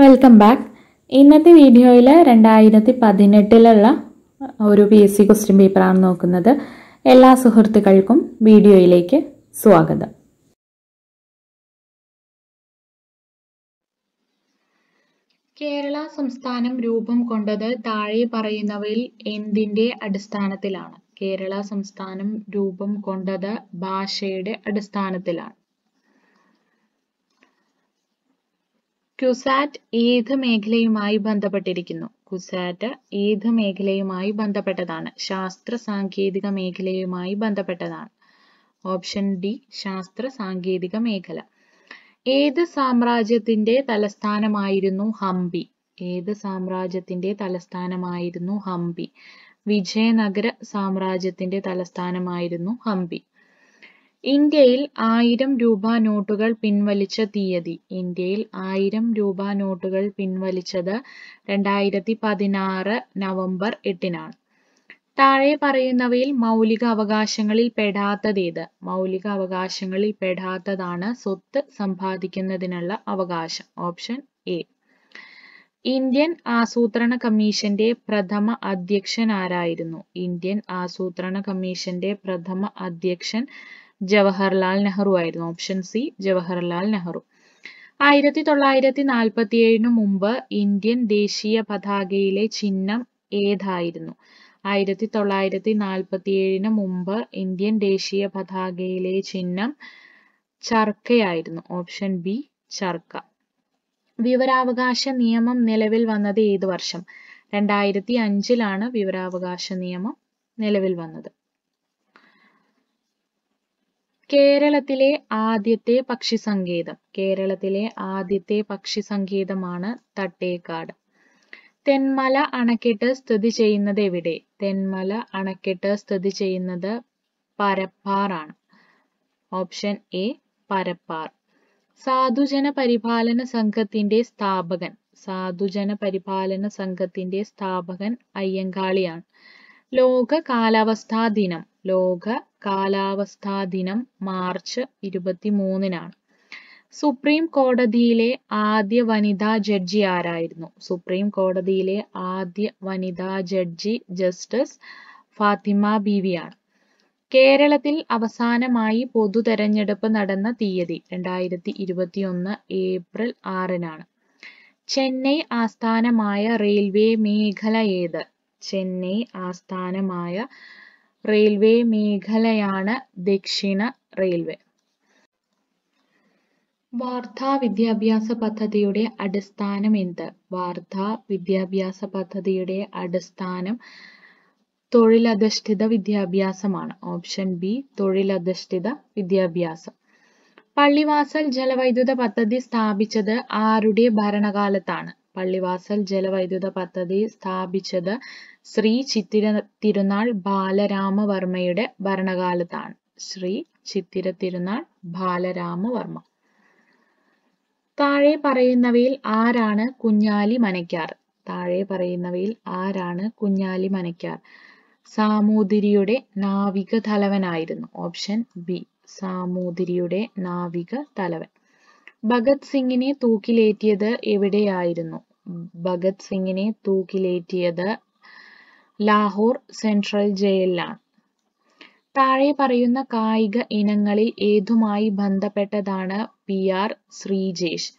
Welcome back ഇന്നത്തെ വീഡിയോയിൽ രണ്ടായിരത്തി പതിനെട്ടിലുള്ള ഒരു പി എസ് സി ക്വസ്റ്റ്യൻ പേപ്പറാണ് നോക്കുന്നത് എല്ലാ സുഹൃത്തുക്കൾക്കും വീഡിയോയിലേക്ക് സ്വാഗതം കേരള സംസ്ഥാനം രൂപം കൊണ്ടത് താഴെ പറയുന്നവയിൽ എന്തിൻ്റെ അടിസ്ഥാനത്തിലാണ് കേരള സംസ്ഥാനം രൂപം കൊണ്ടത് ഭാഷയുടെ അടിസ്ഥാനത്തിലാണ് ക്യുസാറ്റ് ഏത് മേഖലയുമായി ബന്ധപ്പെട്ടിരിക്കുന്നു കുസാറ്റ് ഏത് മേഖലയുമായി ബന്ധപ്പെട്ടതാണ് ശാസ്ത്ര സാങ്കേതിക മേഖലയുമായി ബന്ധപ്പെട്ടതാണ് ഓപ്ഷൻ ഡി ശാസ്ത്ര സാങ്കേതിക മേഖല ഏത് സാമ്രാജ്യത്തിന്റെ തലസ്ഥാനമായിരുന്നു ഹംപി ഏത് സാമ്രാജ്യത്തിന്റെ തലസ്ഥാനമായിരുന്നു ഹംപി വിജയനഗര സാമ്രാജ്യത്തിന്റെ തലസ്ഥാനമായിരുന്നു ഹംപി ഇന്ത്യയിൽ ആയിരം രൂപ നോട്ടുകൾ പിൻവലിച്ച തീയതി ഇന്ത്യയിൽ ആയിരം രൂപ നോട്ടുകൾ പിൻവലിച്ചത് രണ്ടായിരത്തി പതിനാറ് നവംബർ എട്ടിനാണ് താഴെ പറയുന്നവയിൽ മൗലിക അവകാശങ്ങളിൽ പെടാത്തതേത് മൗലിക അവകാശങ്ങളിൽ പെടാത്തതാണ് സ്വത്ത് സമ്പാദിക്കുന്നതിനുള്ള അവകാശം ഓപ്ഷൻ എ ഇന്ത്യൻ ആസൂത്രണ കമ്മീഷന്റെ പ്രഥമ അധ്യക്ഷൻ ആരായിരുന്നു ഇന്ത്യൻ ആസൂത്രണ കമ്മീഷന്റെ പ്രഥമ അധ്യക്ഷൻ ജവഹർലാൽ നെഹ്റു ആയിരുന്നു ഓപ്ഷൻ സി ജവഹർലാൽ നെഹ്റു ആയിരത്തി തൊള്ളായിരത്തി നാൽപ്പത്തി ഏഴിനു മുമ്പ് ഇന്ത്യൻ ദേശീയ പതാകയിലെ ചിഹ്നം ഏതായിരുന്നു ആയിരത്തി തൊള്ളായിരത്തി നാൽപ്പത്തി ഏഴിന് മുമ്പ് ഇന്ത്യൻ ദേശീയ പതാകയിലെ ചിഹ്നം ചർക്കയായിരുന്നു ഓപ്ഷൻ ബി ചർക്ക വിവരാവകാശ നിയമം നിലവിൽ വന്നത് ഏത് വർഷം രണ്ടായിരത്തി അഞ്ചിലാണ് വിവരാവകാശ നിയമം നിലവിൽ വന്നത് കേരളത്തിലെ ആദ്യത്തെ പക്ഷി സങ്കേതം കേരളത്തിലെ ആദ്യത്തെ പക്ഷി സങ്കേതമാണ് തട്ടേക്കാട് തെന്മല അണക്കെട്ട് സ്ഥിതി ചെയ്യുന്നത് എവിടെ തെന്മല അണക്കെട്ട് സ്ഥിതി ചെയ്യുന്നത് പരപ്പാറാണ് ഓപ്ഷൻ എ പരപ്പാർ സാധുജന പരിപാലന സംഘത്തിന്റെ സ്ഥാപകൻ സാധുജന പരിപാലന സംഘത്തിന്റെ സ്ഥാപകൻ അയ്യങ്കാളിയാണ് ലോക കാലാവസ്ഥാ ദിനം ലോക കാലാവസ്ഥാ ദിനം മാർച്ച് മൂന്നിനാണ് സുപ്രീം കോടതിയിലെ ആദ്യ വനിതാ ജഡ്ജി ആരായിരുന്നു സുപ്രീം കോടതിയിലെ ആദ്യ വനിതാ ജഡ്ജി ജസ്റ്റിസ് ഫാത്തിമ ബീവിയാണ് കേരളത്തിൽ അവസാനമായി പൊതു തെരഞ്ഞെടുപ്പ് നടന്ന തീയതി രണ്ടായിരത്തി ഒന്ന് ഏപ്രിൽ ആറിനാണ് ചെന്നൈ ആസ്ഥാനമായ റെയിൽവേ മേഖല ഏത് ചെന്നൈ ആസ്ഥാനമായ റെയിൽവേ മേഖലയാണ് ദക്ഷിണ റെയിൽവേ വാർധാ വിദ്യാഭ്യാസ പദ്ധതിയുടെ അടിസ്ഥാനം എന്ത് വാർധാ വിദ്യാഭ്യാസ പദ്ധതിയുടെ അടിസ്ഥാനം തൊഴിലധിഷ്ഠിത വിദ്യാഭ്യാസമാണ് ഓപ്ഷൻ ബി തൊഴിലധിഷ്ഠിത വിദ്യാഭ്യാസം പള്ളിവാസൽ ജലവൈദ്യുത പദ്ധതി സ്ഥാപിച്ചത് ആരുടെ ഭരണകാലത്താണ് പള്ളിവാസൽ ജലവൈദ്യുത പദ്ധതി സ്ഥാപിച്ചത് ശ്രീ ചിത്തിര തിരുനാൾ ബാലരാമവർമ്മയുടെ ഭരണകാലത്താണ് ശ്രീ ചിത്തിര തിരുനാൾ ബാലരാമവർമ്മ താഴെ പറയുന്നവയിൽ ആരാണ് കുഞ്ഞാലി മനയ്ക്കാർ താഴെ പറയുന്നവയിൽ ആരാണ് കുഞ്ഞാലി മനയ്ക്കാർ സാമൂതിരിയുടെ നാവിക തലവനായിരുന്നു ഓപ്ഷൻ ബി സാമൂതിരിയുടെ നാവിക തലവൻ ഭഗത് സിംഗിനെ തൂക്കിലേറ്റിയത് എവിടെയായിരുന്നു ഭഗത് സിംഗിനെ തൂക്കിലേറ്റിയത് ലാഹോർ സെൻട്രൽ ജയിലിലാണ് താഴെ പറയുന്ന കായിക ഇനങ്ങളിൽ ഏതുമായി ബന്ധപ്പെട്ടതാണ് P R Sreejesh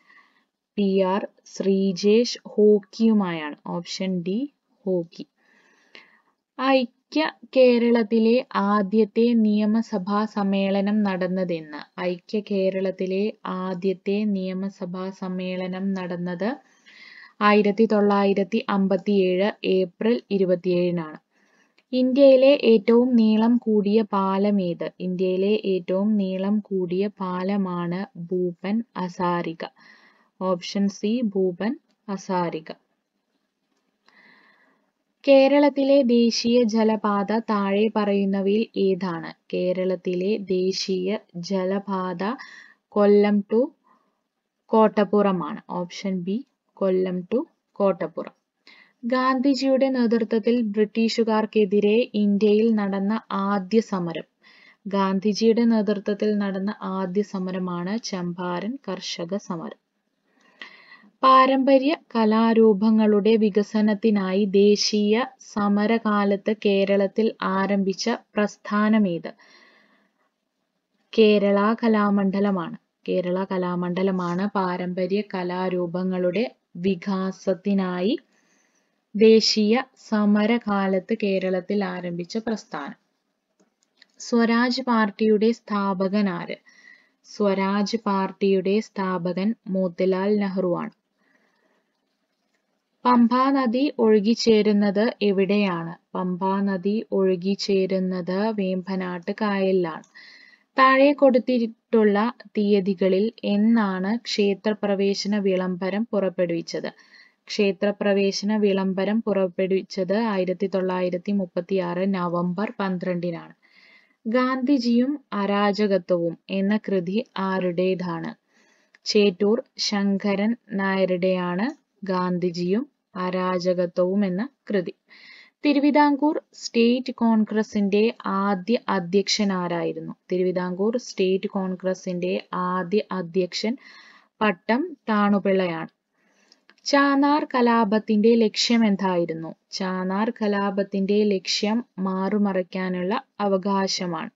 P R Sreejesh ഹോക്കിയുമായാണ് ഓപ്ഷൻ ഡി ഹോക്കി ഐ ഐക്യ കേരളത്തിലെ ആദ്യത്തെ നിയമസഭാ സമ്മേളനം നടന്നതെന്ന്? ഐക്യ കേരളത്തിലെ ആദ്യത്തെ നിയമസഭാ സമ്മേളനം നടന്നത് ആയിരത്തി തൊള്ളായിരത്തി ഏഴ് ഏപ്രിൽ ഇരുപത്തിയേഴിനാണ്. ഇന്ത്യയിലെ ഏറ്റവും നീളം കൂടിയ പാലമേത്? ഇന്ത്യയിലെ ഏറ്റവും നീളം കൂടിയ പാലമാണ് ഭൂപൻ ഹസാരിക. Option C Bhupen Hazarika. കേരളത്തിലെ ദേശീയ ജലപാത താഴെ പറയുന്നവയിൽ ഏതാണ് കേരളത്തിലെ ദേശീയ ജലപാത കൊല്ലം ടു കോട്ടപ്പുറമാണ് option B Kollam to Kottapuram ഗാന്ധിജിയുടെ നേതൃത്വത്തിൽ ബ്രിട്ടീഷുകാർക്കെതിരെ ഇന്ത്യയിൽ നടന്ന ആദ്യ സമരം ഗാന്ധിജിയുടെ നേതൃത്വത്തിൽ നടന്ന ആദ്യ സമരമാണ് ചമ്പാരൻ കർഷക സമരം പാരമ്പര്യ കലാരൂപങ്ങളുടെ വികസനത്തിനായി ദേശീയ സമരകാലത്ത് കേരളത്തിൽ ആരംഭിച്ച പ്രസ്ഥാനമേത്? കേരള കലാമണ്ഡലമാണ്. കേരള കലാമണ്ഡലമാണ് പാരമ്പര്യ കലാരൂപങ്ങളുടെ വികാസത്തിനായി ദേശീയ സമരകാലത്ത് കേരളത്തിൽ ആരംഭിച്ച പ്രസ്ഥാനം. സ്വരാജ് പാർട്ടിയുടെ സ്ഥാപകനാര്? സ്വരാജ് പാർട്ടിയുടെ സ്ഥാപകൻ മോത്തിലാൽ നെഹ്റുവാണ്. പമ്പാ നദി ഒഴുകിച്ചേരുന്നത് എവിടെയാണ് പമ്പാ നദി ഒഴുകിച്ചേരുന്നത് വേമ്പനാട്ട് കായലിലാണ് താഴെ കൊടുത്തിട്ടുള്ള തീയതികളിൽ എന്നാണ് ക്ഷേത്രപ്രവേശന വിളംബരം പുറപ്പെടുവിച്ചത് ക്ഷേത്രപ്രവേശന വിളംബരം പുറപ്പെടുവിച്ചത് ആയിരത്തി തൊള്ളായിരത്തി മുപ്പത്തി ആറ് നവംബർ പന്ത്രണ്ടിനാണ് ഗാന്ധിജിയും അരാജകത്വവും എന്ന കൃതി ആരുടേതാണ് ചേറ്റൂർ ശങ്കരൻ നായരുടെയാണ് ഗാന്ധിജിയും അരാജകത്വവും എന്ന കൃതി തിരുവിതാംകൂർ സ്റ്റേറ്റ് കോൺഗ്രസിന്റെ ആദ്യ അധ്യക്ഷൻ ആരായിരുന്നു തിരുവിതാംകൂർ സ്റ്റേറ്റ് കോൺഗ്രസിന്റെ ആദ്യ അധ്യക്ഷൻ പട്ടം താണുപിള്ളയാണ് ചാനാർ കലാപത്തിന്റെ ലക്ഷ്യം എന്തായിരുന്നു ചാനാർ കലാപത്തിന്റെ ലക്ഷ്യം മാറുമറയ്ക്കാനുള്ള അവകാശമാണ്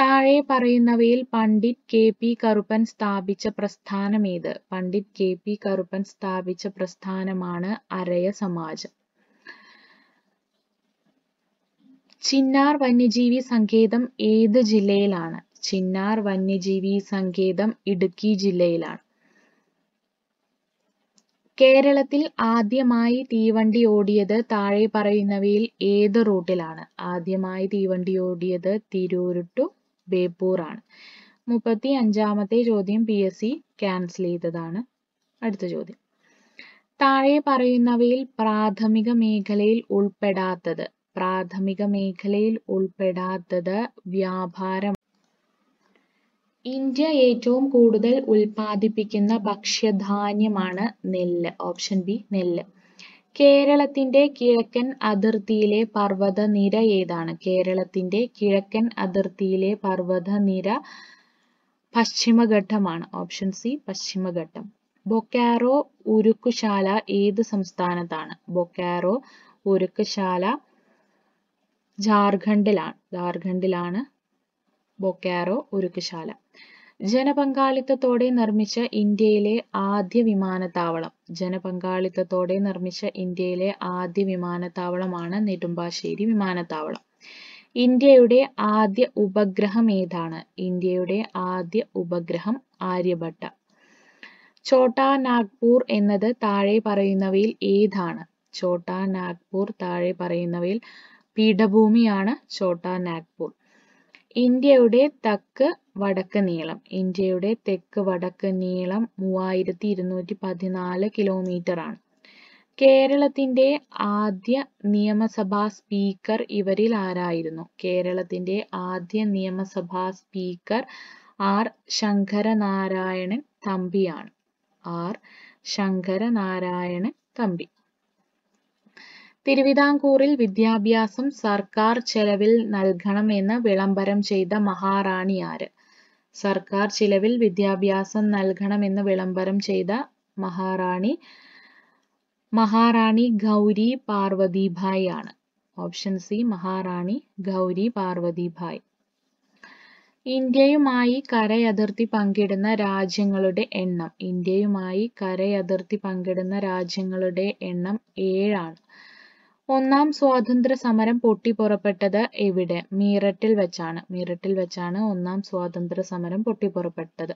താഴെ പറയുന്നവയിൽ പണ്ഡിറ്റ് കെ പി കറുപ്പൻ സ്ഥാപിച്ച പ്രസ്ഥാനമേത് പണ്ഡിറ്റ് കെ പി കറുപ്പൻ സ്ഥാപിച്ച പ്രസ്ഥാനമാണ് അരയ സമാജം ചിന്നാർ വന്യജീവി സങ്കേതം ഏത് ജില്ലയിലാണ് ചിന്നാർ വന്യജീവി സങ്കേതം ഇടുക്കി ജില്ലയിലാണ് കേരളത്തിൽ ആദ്യമായി തീവണ്ടി ഓടിയത് താഴെ പറയുന്നവയിൽ ഏത് റൂട്ടിലാണ് ആദ്യമായി തീവണ്ടി ഓടിയത് തിരൂർ ടു ബേപ്പൂർ ആണ് മുപ്പത്തി അഞ്ചാമത്തെ ചോദ്യം പി എസ് സി ക്യാൻസൽ ചെയ്തതാണ് അടുത്ത ചോദ്യം താഴെ പറയുന്നവയിൽ പ്രാഥമിക മേഖലയിൽ ഉൾപ്പെടാത്തത് പ്രാഥമിക മേഖലയിൽ ഉൾപ്പെടാത്തത് വ്യാപാരം ഇന്ത്യ ഏറ്റവും കൂടുതൽ ഉൽപാദിപ്പിക്കുന്ന ഭക്ഷ്യധാന്യമാണ് നെല്ല് ഓപ്ഷൻ ബി നെല്ല് കേരളത്തിന്റെ കിഴക്കൻ അതിർത്തിയിലെ നിര ഏതാണ് കേരളത്തിന്റെ കിഴക്കൻ അതിർത്തിയിലെ പർവ്വതനിര പശ്ചിമഘട്ടമാണ് ഓപ്ഷൻ സി പശ്ചിമഘട്ടം ബൊക്കാറോ ഉരുക്കുശാല ഏത് സംസ്ഥാനത്താണ് ബൊക്കാറോ ഉരുക്കുശാല ജാർഖണ്ഡിലാണ് ജാർഖണ്ഡിലാണ് ബൊക്കാറോ ഉരുക്കുശാല ജനപങ്കാളിത്തത്തോടെ നിർമ്മിച്ച ഇന്ത്യയിലെ ആദ്യ വിമാനത്താവളം ജനപങ്കാളിത്തത്തോടെ നിർമ്മിച്ച ഇന്ത്യയിലെ ആദ്യ വിമാനത്താവളമാണ് നെടുമ്പാശ്ശേരി വിമാനത്താവളം ഇന്ത്യയുടെ ആദ്യ ഉപഗ്രഹം ഏതാണ് ഇന്ത്യയുടെ ആദ്യ ഉപഗ്രഹം ആര്യഭട്ട ഛോട്ടാ നാഗ്പൂർ എന്നത് താഴെ പറയുന്നവയിൽ ഏതാണ് ഛോട്ടാ നാഗ്പൂർ താഴെ പറയുന്നവയിൽ പീഠഭൂമിയാണ് ഛോട്ടാ നാഗ്പൂർ ഇന്ത്യയുടെ തക്ക് വടക്ക് നീളം ഇന്ത്യയുടെ തെക്ക് വടക്ക് നീളം മൂവായിരത്തി ഇരുന്നൂറ്റി പതിനാല് ആണ് കേരളത്തിന്റെ ആദ്യ നിയമസഭാ സ്പീക്കർ ഇവരിൽ ആരായിരുന്നു കേരളത്തിന്റെ ആദ്യ നിയമസഭാ സ്പീക്കർ ആർ ശങ്കരനാരായണൻ തമ്പിയാണ് ആർ ശങ്കരനാരായണൻ തമ്പി തിരുവിതാംകൂറിൽ വിദ്യാഭ്യാസം സർക്കാർ ചെലവിൽ നൽകണമെന്ന് വിളംബരം ചെയ്ത മഹാറാണി ആര് സർക്കാർ ചിലവിൽ വിദ്യാഭ്യാസം നൽകണമെന്ന് വിളംബരം ചെയ്ത മഹാറാണി മഹാറാണി ഗൗരി പാർവതിഭായ് ആണ് ഓപ്ഷൻ സി മഹാറാണി ഗൗരി പാർവതിഭായ് ഇന്ത്യയുമായി കരയതിർത്തി പങ്കിടുന്ന രാജ്യങ്ങളുടെ എണ്ണം ഇന്ത്യയുമായി കരയതിർത്തി പങ്കിടുന്ന രാജ്യങ്ങളുടെ എണ്ണം ഏഴാണ് ഒന്നാം സ്വാതന്ത്ര്യ സമരം പൊട്ടിപ്പുറപ്പെട്ടത് എവിടെ മീററ്റിൽ വെച്ചാണ് മീററ്റിൽ വെച്ചാണ് ഒന്നാം സ്വാതന്ത്ര്യ സമരം പൊട്ടിപ്പുറപ്പെട്ടത്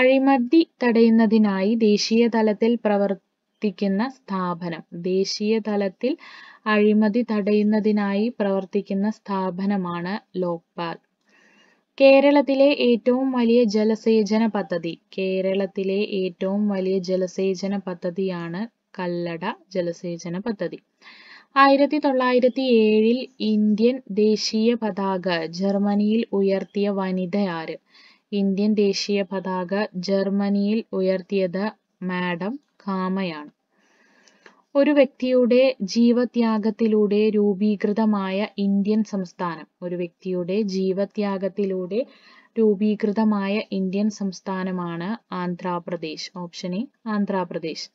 അഴിമതി തടയുന്നതിനായി ദേശീയ തലത്തിൽ പ്രവർത്തിക്കുന്ന സ്ഥാപനം ദേശീയ തലത്തിൽ അഴിമതി തടയുന്നതിനായി പ്രവർത്തിക്കുന്ന സ്ഥാപനമാണ് ലോക്പാൽ കേരളത്തിലെ ഏറ്റവും വലിയ ജലസേചന പദ്ധതി കേരളത്തിലെ ഏറ്റവും വലിയ ജലസേചന പദ്ധതിയാണ് കല്ലട ജലസേചന പദ്ധതി ആയിരത്തി തൊള്ളായിരത്തി ഏഴിൽ ഇന്ത്യൻ ദേശീയ പതാക ജർമ്മനിയിൽ ഉയർത്തിയ വനിത ആര് ഇന്ത്യൻ ദേശീയ പതാക ജർമ്മനിയിൽ ഉയർത്തിയത് മാഡം കാമയാണ് ഒരു വ്യക്തിയുടെ ജീവത്യാഗത്തിലൂടെ രൂപീകൃതമായ ഇന്ത്യൻ സംസ്ഥാനം ഒരു വ്യക്തിയുടെ ജീവത്യാഗത്തിലൂടെ രൂപീകൃതമായ ഇന്ത്യൻ സംസ്ഥാനമാണ് ആന്ധ്രാപ്രദേശ് ഓപ്ഷൻ എ ആന്ധ്രാപ്രദേശ്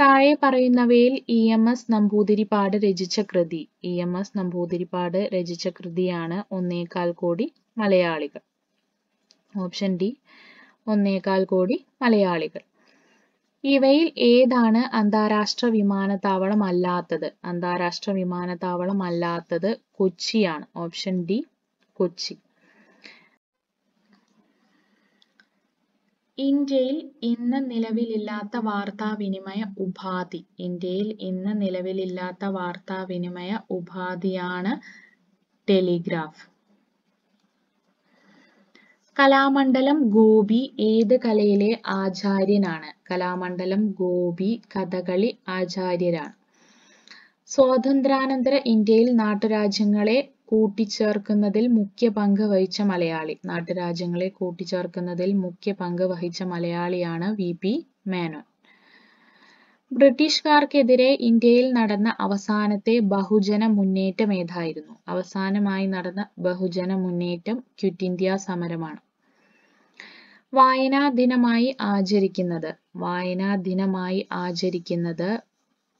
താഴെ പറയുന്നവയിൽ ഇ എം എസ് നമ്പൂതിരിപ്പാട് രചിച്ച കൃതി ഇ എം എസ് നമ്പൂതിരിപ്പാട് രചിച്ച കൃതിയാണ് ഒന്നേകാൽ കോടി മലയാളികൾ ഓപ്ഷൻ ഡി ഒന്നേകാൽ കോടി മലയാളികൾ ഇവയിൽ ഏതാണ് അന്താരാഷ്ട്ര വിമാനത്താവളം അല്ലാത്തത് അന്താരാഷ്ട്ര വിമാനത്താവളം അല്ലാത്തത് കൊച്ചിയാണ് ഓപ്ഷൻ ഡി കൊച്ചി ഇന്ത്യയിൽ ഇന്ന് നിലവിലില്ലാത്ത വാർത്താവിനിമയ ഉപാധി ഇന്ത്യയിൽ ഇന്ന് നിലവിലില്ലാത്ത വാർത്താവിനിമയ ഉപാധിയാണ് ടെലിഗ്രാഫ് കലാമണ്ഡലം ഗോപി ഏത് കലയിലെ ആചാര്യനാണ് കലാമണ്ഡലം ഗോപി കഥകളി ആചാര്യരാണ് സ്വാതന്ത്ര്യാനന്തര ഇന്ത്യയിൽ നാട്ടുരാജ്യങ്ങളെ കൂട്ടിച്ചേർക്കുന്നതിൽ മുഖ്യ പങ്ക് വഹിച്ച മലയാളി നാട്ടുരാജ്യങ്ങളെ കൂട്ടിച്ചേർക്കുന്നതിൽ മുഖ്യ പങ്ക് വഹിച്ച മലയാളിയാണ് വി പി മേനോൻ ബ്രിട്ടീഷുകാർക്കെതിരെ ഇന്ത്യയിൽ നടന്ന അവസാനത്തെ ബഹുജന മുന്നേറ്റം ഏതായിരുന്നു അവസാനമായി നടന്ന ബഹുജന മുന്നേറ്റം ക്വിറ്റ് ഇന്ത്യ സമരമാണ് വായനാ ദിനമായി ആചരിക്കുന്നത് വായനാ ദിനമായി ആചരിക്കുന്നത്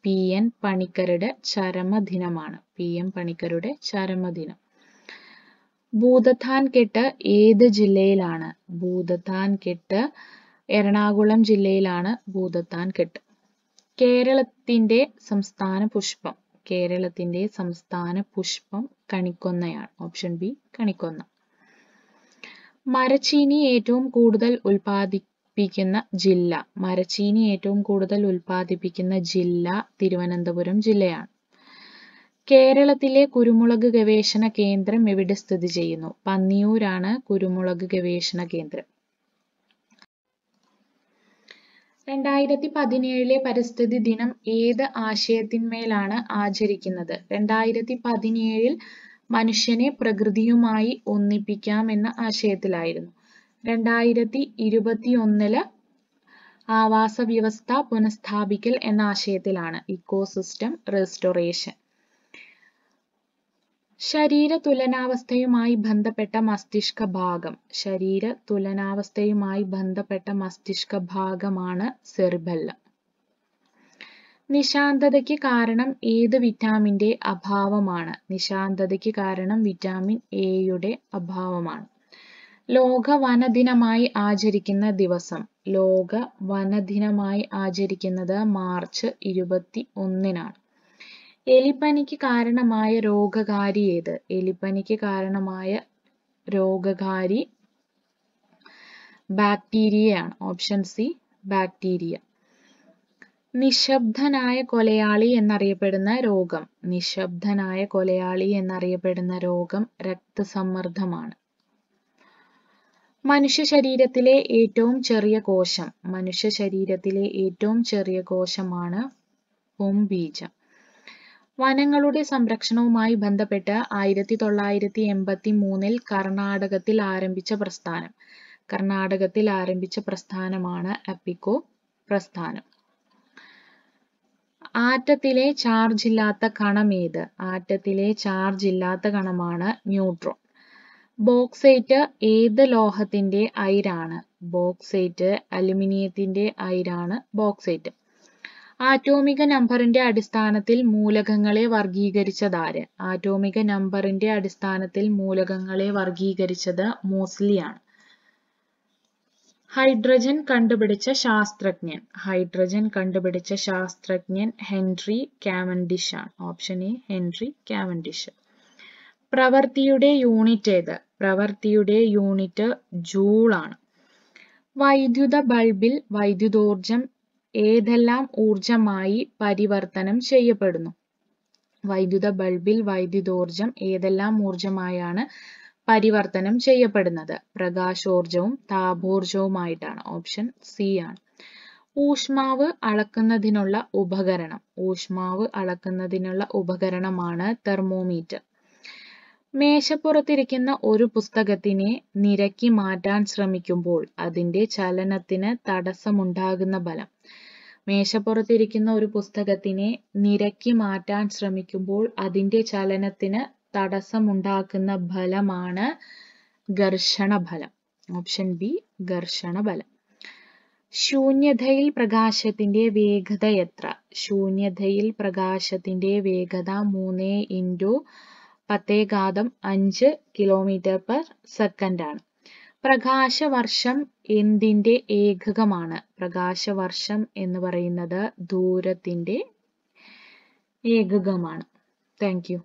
പി എൻ പണിക്കരുടെ ചരമദിനമാണ് പി എൻ പണിക്കരുടെ ചരമദിനം ഭൂതത്താൻ കെട്ട് ഏത് ജില്ലയിലാണ് ഭൂതത്താൻ കെട്ട് എറണാകുളം ജില്ലയിലാണ് ഭൂതത്താൻ കെട്ട് കേരളത്തിന്റെ സംസ്ഥാന പുഷ്പം കേരളത്തിന്റെ സംസ്ഥാന പുഷ്പം കണിക്കൊന്നയാണ് ഓപ്ഷൻ ബി കണിക്കൊന്ന മരച്ചീനി ഏറ്റവും കൂടുതൽ ഉൽപാദി ഉൽപ്പാദിപ്പിക്കുന്ന ജില്ല മരച്ചീനി ഏറ്റവും കൂടുതൽ ഉൽപ്പാദിപ്പിക്കുന്ന ജില്ല തിരുവനന്തപുരം ജില്ലയാണ് കേരളത്തിലെ കുരുമുളക് ഗവേഷണ കേന്ദ്രം എവിടെ സ്ഥിതി ചെയ്യുന്നു പന്നിയൂരാണ് കുരുമുളക് ഗവേഷണ കേന്ദ്രം രണ്ടായിരത്തി പതിനേഴിലെ പരിസ്ഥിതി ദിനം ഏത് ആശയത്തിന്മേലാണ് ആചരിക്കുന്നത് രണ്ടായിരത്തി പതിനേഴിൽ മനുഷ്യനെ പ്രകൃതിയുമായി ഒന്നിപ്പിക്കാം എന്ന ആശയത്തിലായിരുന്നു രണ്ടായിരത്തി ഒന്നില് ആവാസ വ്യവസ്ഥ പുനഃസ്ഥാപിക്കൽ എന്ന ആശയത്തിലാണ് ഇക്കോസിസ്റ്റം റെസ്റ്റോറേഷൻ ശരീര തുലനാവസ്ഥയുമായി ബന്ധപ്പെട്ട മസ്തിഷ്ക ഭാഗം ശരീര തുലനാവസ്ഥയുമായി ബന്ധപ്പെട്ട മസ്തിഷ്ക ഭാഗമാണ് സെർബല്ല നിശാന്തതയ്ക്ക് കാരണം ഏത് വിറ്റാമിന്റെ അഭാവമാണ് നിശാന്തതയ്ക്ക് കാരണം വിറ്റാമിൻ എയുടെ അഭാവമാണ് ലോക വനദിനമായി ആചരിക്കുന്ന ദിവസം ലോക വനദിനമായി ആചരിക്കുന്നത് മാർച്ച് ഇരുപത്തി ഒന്നിനാണ് എലിപ്പനിക്ക് കാരണമായ രോഗകാരി ഏത് എലിപ്പനിക്ക് കാരണമായ രോഗകാരി ബാക്ടീരിയയാണ് ഓപ്ഷൻ സി ബാക്ടീരിയ നിശബ്ദനായ കൊലയാളി എന്നറിയപ്പെടുന്ന രോഗം നിശബ്ദനായ കൊലയാളി എന്നറിയപ്പെടുന്ന രോഗം രക്തസമ്മർദ്ദമാണ് മനുഷ്യ ശരീരത്തിലെ ഏറ്റവും ചെറിയ കോശം മനുഷ്യ ശരീരത്തിലെ ഏറ്റവും ചെറിയ കോശമാണ് ബീജം വനങ്ങളുടെ സംരക്ഷണവുമായി ബന്ധപ്പെട്ട് ആയിരത്തി തൊള്ളായിരത്തി എൺപത്തി മൂന്നിൽ കർണാടകത്തിൽ ആരംഭിച്ച പ്രസ്ഥാനം കർണാടകത്തിൽ ആരംഭിച്ച പ്രസ്ഥാനമാണ് അപ്പിക്കോ പ്രസ്ഥാനം ആറ്റത്തിലെ ചാർജ് ഇല്ലാത്ത കണം ഏത് ആറ്റത്തിലെ ചാർജ് ഇല്ലാത്ത കണമാണ് ന്യൂട്രോൺ ബോക്സൈറ്റ് ഏത് ലോഹത്തിൻ്റെ അയിരാണ് ബോക്സൈറ്റ് അലുമിനിയത്തിൻ്റെ അയിരാണ് ബോക്സൈറ്റ് ആറ്റോമിക നമ്പറിൻ്റെ അടിസ്ഥാനത്തിൽ മൂലകങ്ങളെ വർഗീകരിച്ചതാര് ആറ്റോമിക നമ്പറിൻ്റെ അടിസ്ഥാനത്തിൽ മൂലകങ്ങളെ വർഗീകരിച്ചത് മോസ്ലിയാണ് ഹൈഡ്രജൻ കണ്ടുപിടിച്ച ശാസ്ത്രജ്ഞൻ ഹൈഡ്രജൻ കണ്ടുപിടിച്ച ശാസ്ത്രജ്ഞൻ ഹെൻറി കാവൻഡിഷ് ആണ് ഓപ്ഷൻ എ ഹെൻറി കാവൻഡിഷ് പ്രവർത്തിയുടെ യൂണിറ്റ് ഏത് പ്രവർത്തിയുടെ യൂണിറ്റ് ആണ് വൈദ്യുത ബൾബിൽ വൈദ്യുതോർജം ഏതെല്ലാം ഊർജമായി പരിവർത്തനം ചെയ്യപ്പെടുന്നു വൈദ്യുത ബൾബിൽ വൈദ്യുതോർജം ഏതെല്ലാം ഊർജമായാണ് പരിവർത്തനം ചെയ്യപ്പെടുന്നത് പ്രകാശോർജവും താപോർജവുമായിട്ടാണ് ഓപ്ഷൻ സി ആണ് ഊഷ്മാവ് അളക്കുന്നതിനുള്ള ഉപകരണം ഊഷ്മാവ് അളക്കുന്നതിനുള്ള ഉപകരണമാണ് തെർമോമീറ്റർ മേശപ്പുറത്തിരിക്കുന്ന ഒരു പുസ്തകത്തിനെ നിരക്കി മാറ്റാൻ ശ്രമിക്കുമ്പോൾ അതിൻ്റെ ചലനത്തിന് തടസ്സമുണ്ടാകുന്ന ബലം മേശപ്പുറത്തിരിക്കുന്ന ഒരു പുസ്തകത്തിനെ നിരക്കി മാറ്റാൻ ശ്രമിക്കുമ്പോൾ അതിൻ്റെ ചലനത്തിന് തടസ്സമുണ്ടാക്കുന്ന ബലമാണ് ഘർഷണ ഫലം ഓപ്ഷൻ ബി ഘർഷണ ഫലം ശൂന്യതയിൽ പ്രകാശത്തിന്റെ വേഗത എത്ര ശൂന്യതയിൽ പ്രകാശത്തിന്റെ വേഗത മൂന്ന് ഇൻറ്റു പത്തേകാതം അഞ്ച് കിലോമീറ്റർ പെർ ആണ് പ്രകാശവർഷം എന്തിൻ്റെ ഏകകമാണ് പ്രകാശവർഷം എന്ന് പറയുന്നത് ദൂരത്തിൻ്റെ ഏകകമാണ് താങ്ക് യു